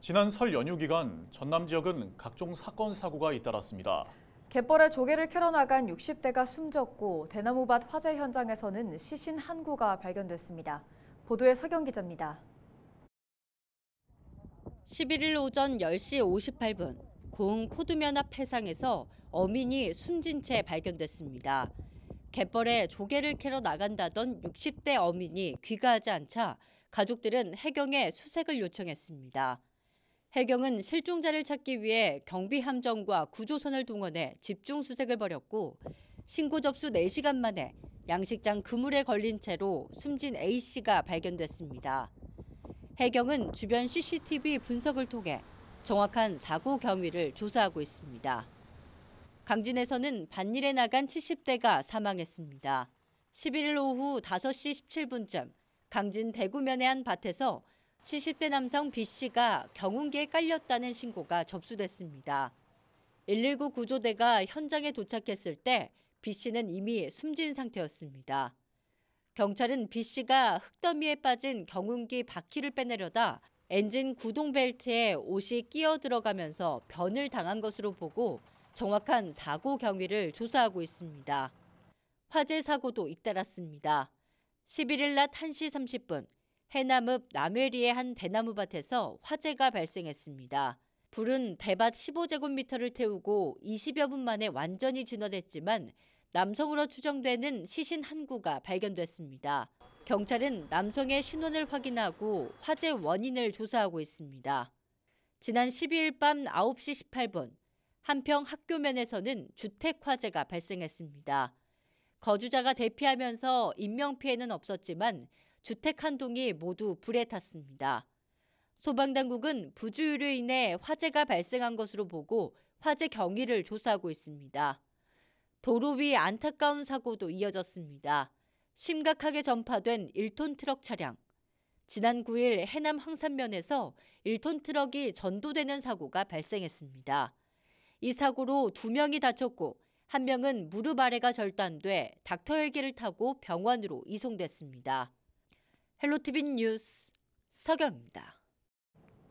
지난 설 연휴 기간 전남 지역은 각종 사건 사고가 잇따랐습니다. 갯벌에 조개를 캐러 나간 60대가 숨졌고 대나무밭 화재 현장에서는 시신 한 구가 발견됐습니다. 보도에 서경 기자입니다. 11일 오전 10시 58분 고흥 포두면 앞 해상에서 어민이 숨진 채 발견됐습니다. 갯벌에 조개를 캐러 나간다던 60대 어민이 귀가하지 않자 가족들은 해경에 수색을 요청했습니다. 해경은 실종자를 찾기 위해 경비함정과 구조선을 동원해 집중 수색을 벌였고 신고 접수 4시간 만에 양식장 그물에 걸린 채로 숨진 A씨가 발견됐습니다. 해경은 주변 CCTV 분석을 통해 정확한 사고 경위를 조사하고 있습니다. 강진에서는 반일에 나간 70대가 사망했습니다. 11일 오후 5시 17분쯤 강진 대구면의 한 밭에서 70대 남성 B씨가 경운기에 깔렸다는 신고가 접수됐습니다. 119 구조대가 현장에 도착했을 때 B씨는 이미 숨진 상태였습니다. 경찰은 B씨가 흙더미에 빠진 경운기 바퀴를 빼내려다 엔진 구동 벨트에 옷이 끼어 들어가면서 변을 당한 것으로 보고 정확한 사고 경위를 조사하고 있습니다. 화재 사고도 잇따랐습니다. 11일 낮 1시 30분 해남읍 남해리의 한 대나무밭에서 화재가 발생했습니다. 불은 대밭 15제곱미터를 태우고 20여 분 만에 완전히 진화됐지만 남성으로 추정되는 시신 한 구가 발견됐습니다. 경찰은 남성의 신원을 확인하고 화재 원인을 조사하고 있습니다. 지난 12일 밤 9시 18분 한평 학교면에서는 주택 화재가 발생했습니다. 거주자가 대피하면서 인명피해는 없었지만 주택 한 동이 모두 불에 탔습니다. 소방당국은 부주의로 인해 화재가 발생한 것으로 보고 화재 경위를 조사하고 있습니다. 도로 위 안타까운 사고도 이어졌습니다. 심각하게 전파된 1톤 트럭 차량. 지난 9일 해남 황산면에서 1톤 트럭이 전도되는 사고가 발생했습니다. 이 사고로 2명이 다쳤고 1명은 무릎 아래가 절단돼 닥터헬기를 타고 병원으로 이송됐습니다. 헬로티비 뉴스 서경입니다.